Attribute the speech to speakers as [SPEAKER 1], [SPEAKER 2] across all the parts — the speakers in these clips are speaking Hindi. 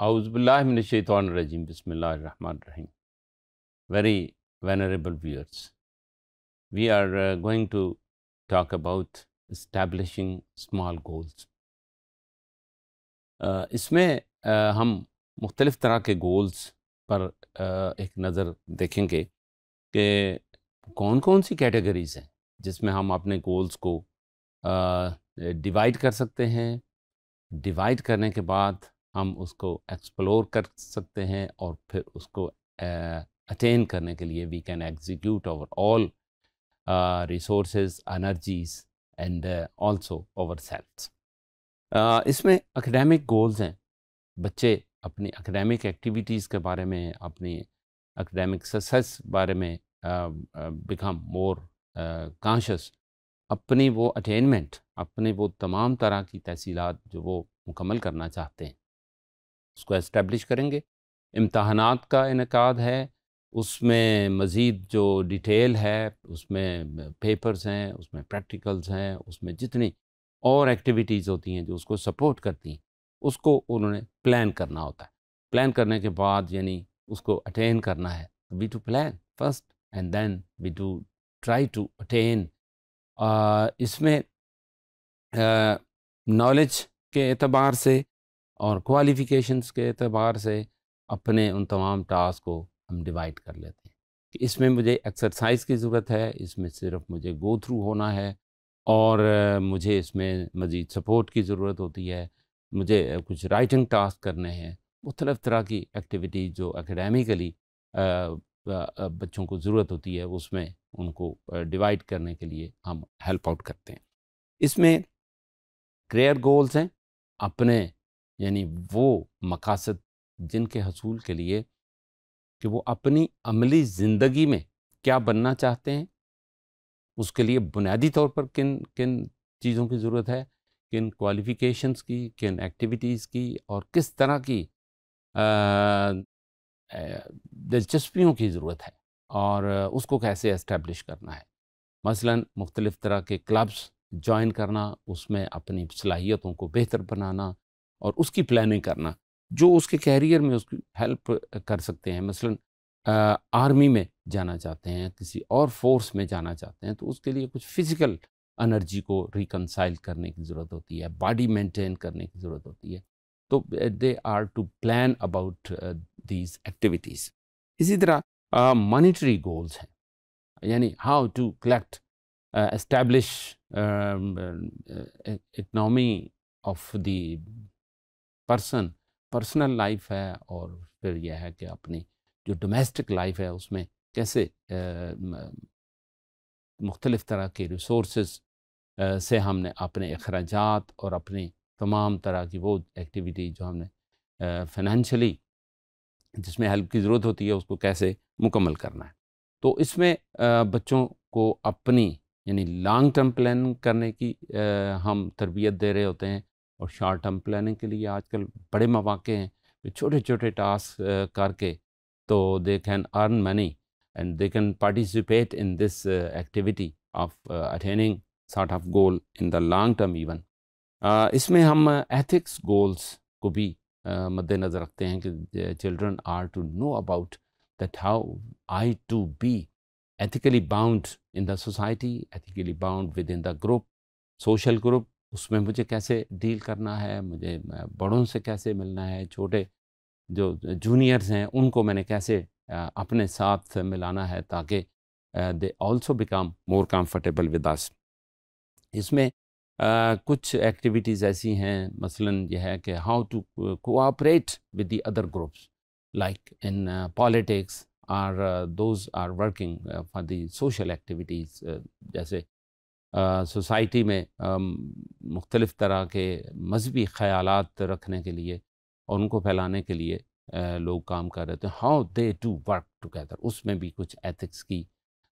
[SPEAKER 1] आउज़बिल्लाशतरजीम बसमीम very venerable viewers we are going to talk about establishing small goals इसमें uh, हम मुख्तलफ़ तरह के गोल्स पर uh, एक नज़र देखेंगे कि कौन कौन सी कैटेगरीज हैं जिसमें हम अपने गोल्स को डिवाइड uh, कर सकते हैं डिवाइड करने के बाद हम उसको एक्सप्लोर कर सकते हैं और फिर उसको अटेन करने के लिए we can execute our all resource energies and also our self इसमें अकेडेमिक गोल्स हैं बच्चे अपनी अकेडेमिक एक्टिविटीज़ के बारे में अपनी अकेडेमिक सक्सेस बारे में बिकम मोर कॉन्शस अपनी वो अटेनमेंट अपने वो तमाम तरह की तहसीलत जो वो मुकम्मल करना चाहते हैं उसको इस्टेब्लिश करेंगे इम्तहानात का इनका है उसमें मज़ीद जो डिटेल है उसमें पेपर्स हैं उसमें प्रैक्टिकल्स हैं उसमें जितनी और एक्टिविटीज़ होती हैं जो उसको सपोर्ट करती हैं उसको उन्होंने प्लान करना होता है प्लान करने के बाद यानी उसको अटेन करना है we to plan first and then we to try to attain इसमें नॉलेज के अतबार से और क्वालिफ़िकेशंस के अतबार से अपने उन तमाम टास्क को हम डिवाइड कर लेते हैं कि इसमें मुझे एक्सरसाइज की ज़रूरत है इसमें सिर्फ मुझे गो थ्रू होना है और मुझे इसमें मज़ीद सपोर्ट की ज़रूरत होती है मुझे कुछ राइटिंग टास्क करने हैं मुख्तलफ़ तरह की एक्टिविटी जो एकेडमिकली बच्चों को ज़रूरत होती है उसमें उनको डिवाइड करने के लिए हम हेल्प आउट करते हैं इसमें करियर गोल्स हैं अपने यानी वो मकासद जिनके हसूल के लिए कि वो अपनी अमली ज़िंदगी में क्या बनना चाहते हैं उसके लिए बुनियादी तौर पर किन किन चीज़ों की ज़रूरत है किन क्वालिफ़िकेशंस की किन एक्टिविटीज़ की और किस तरह की दिलचस्पियों की ज़रूरत है और उसको कैसे एस्टेब्लिश करना है मसलन मुख्तलिफ़ तरह के क्लब्स ज्वाइन करना उसमें अपनी सलाहियतों को बेहतर बनाना और उसकी प्लानिंग करना जो उसके कैरियर में उसकी हेल्प कर सकते हैं मसलन आर्मी में जाना चाहते हैं किसी और फोर्स में जाना चाहते हैं तो उसके लिए कुछ फिज़िकल एनर्जी को रिकनसाइल करने की ज़रूरत होती है बॉडी मेंटेन करने की ज़रूरत होती है तो they are to plan about these activities इसी तरह मॉनिटरी गोल्स हैं यानी how to collect establish economy of the person personal life है और फिर यह है कि अपनी जो डोमेस्टिक लाइफ है उसमें कैसे मुख्तलिफ़ तरह के रिसोर्स से हमने अपने अखराज और अपनी तमाम तरह की वो एक्टिविटी जो हमने फाइनेंशली जिसमें हेल्प की ज़रूरत होती है उसको कैसे मुकम्मल करना है तो इसमें बच्चों को अपनी यानी लॉन्ग टर्म प्लानिंग करने की हम तरबियत दे रहे होते हैं और शॉर्ट टर्म प्लानिंग के लिए आजकल बड़े मौाक़े हैं छोटे छोटे टास्क करके तो they can earn money and they can participate in this activity of attaining sort of goal in the long term even इसमें हम एथिक्स गोल्स को भी uh, मद्देनज़र रखते हैं कि children are to know about that how I to be ethically bound in the society ethically bound with in the group social group उसमें मुझे कैसे डील करना है मुझे बड़ों से कैसे मिलना है छोटे जो जूनियर्स हैं उनको मैंने कैसे अपने साथ मिलाना है ताकि they also become more comfortable with us इसमें कुछ एक्टिविटीज़ ऐसी हैं मसलन यह है कि how to cooperate with the other groups like in politics are those are working for the social activities जैसे सोसाइटी में मुख्तलिफ़ तरह के मजहबी ख्याल रखने के लिए और उनको फैलाने के लिए लोग काम कर रहे थे how they to work together उसमें भी कुछ एथिक्स की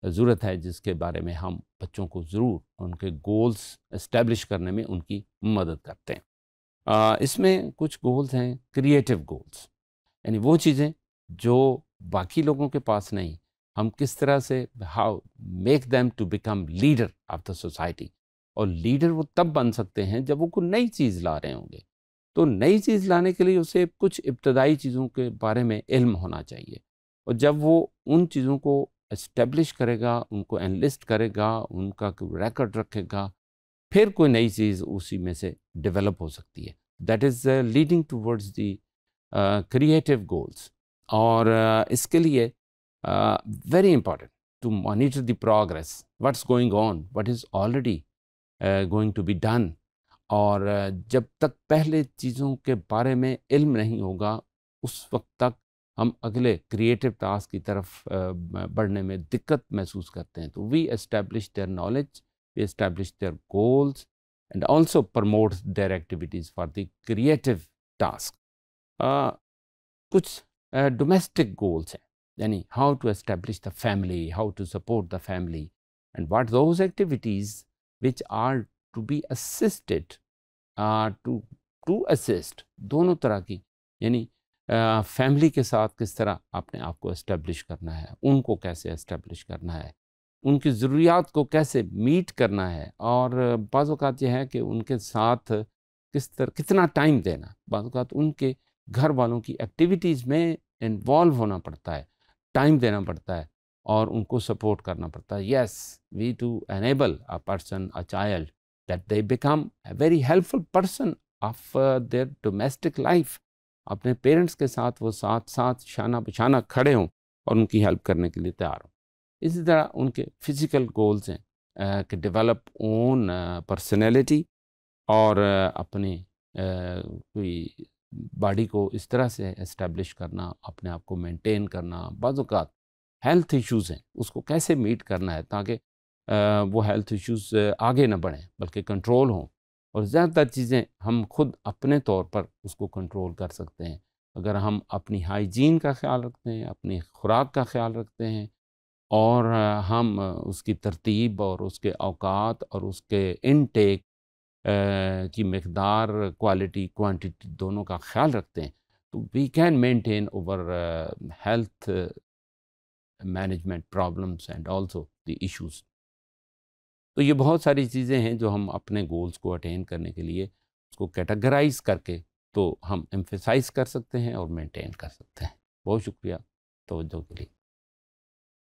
[SPEAKER 1] ज़रूरत है जिसके बारे में हम बच्चों को ज़रूर उनके गोल्स इस्टेब्लिश करने में उनकी मदद करते हैं इसमें कुछ गोल्स हैं क्रिएटिव गोल्स यानी वो चीज़ें जो बाकी लोगों के पास नहीं हम किस तरह से how make them to become leader of the society और लीडर वो तब बन सकते हैं जब वो कोई नई चीज़ ला रहे होंगे तो नई चीज़ लाने के लिए उसे कुछ इब्तदाई चीज़ों के बारे में इल्म होना चाहिए और जब वो उन चीज़ों को इस्टेब्लिश करेगा उनको एनलिस्ट करेगा उनका रिकॉर्ड रखेगा फिर कोई नई चीज़ उसी में से डेवलप हो सकती है that is leading towards the creative goals और uh, इसके लिए Uh, very important to monitor the progress, what's going on, what is already uh, going to be done. और uh, जब तक पहले चीज़ों के बारे में इल्म नहीं होगा उस वक्त तक हम अगले क्रिएटिव टास्क की तरफ uh, बढ़ने में दिक्कत महसूस करते हैं तो we establish their knowledge we establish their goals and also promote their activities for the creative task कुछ डोमेस्टिक uh, गोल्स हैं यानी how to establish the family how to support the family and what those activities which are to be assisted, uh, to to assist दोनों तरह की यानी फैमिली uh, के साथ किस तरह आपने आपको इस्टेब्लिश करना है उनको कैसे इस्टेब्लिश करना है उनकी ज़रूरियात को कैसे मीट करना है और बाज़ात यह है कि उनके साथ किस तरह कितना टाइम देना बाज़ात उनके घर वालों की एक्टिविटीज़ में इन्वॉल्व होना पड़ता है टाइम देना पड़ता है और उनको सपोर्ट करना पड़ता है yes we to enable a person a child that they become a very helpful person of their domestic life अपने पेरेंट्स के साथ वो साथ साथ शाना बिछाना खड़े हों और उनकी हेल्प करने के लिए तैयार हों इसी तरह उनके फिज़िकल गोल्स हैं कि डेवलप ओन पर्सनैलिटी और अपने कोई बॉडी को इस तरह से इस्टेब्लिश करना अपने आप को मेनटेन करना बाज़ात हेल्थ इशूज़ हैं उसको कैसे मीट करना है ताकि वो हेल्थ इशूज़ आगे ना बढ़ें बल्कि कंट्रोल हों और ज़्यादातर चीज़ें हम खुद अपने तौर पर उसको कंट्रोल कर सकते हैं अगर हम अपनी हाइजीन का ख्याल रखते हैं अपनी खुराक का ख्याल रखते हैं और हम उसकी तरतीब और उसके अवकात और उसके इनटेक की मकदार क्वालिटी क्वांटिटी दोनों का ख्याल रखते हैं तो we can maintain our health management problems and also the issues तो ये बहुत सारी चीज़ें हैं जो हम अपने गोल्स को अटेन करने के लिए उसको कैटेगराइज करके तो हम एम्फेसाइज कर सकते हैं और मेंटेन कर सकते हैं बहुत शुक्रिया तोज्जो के लिए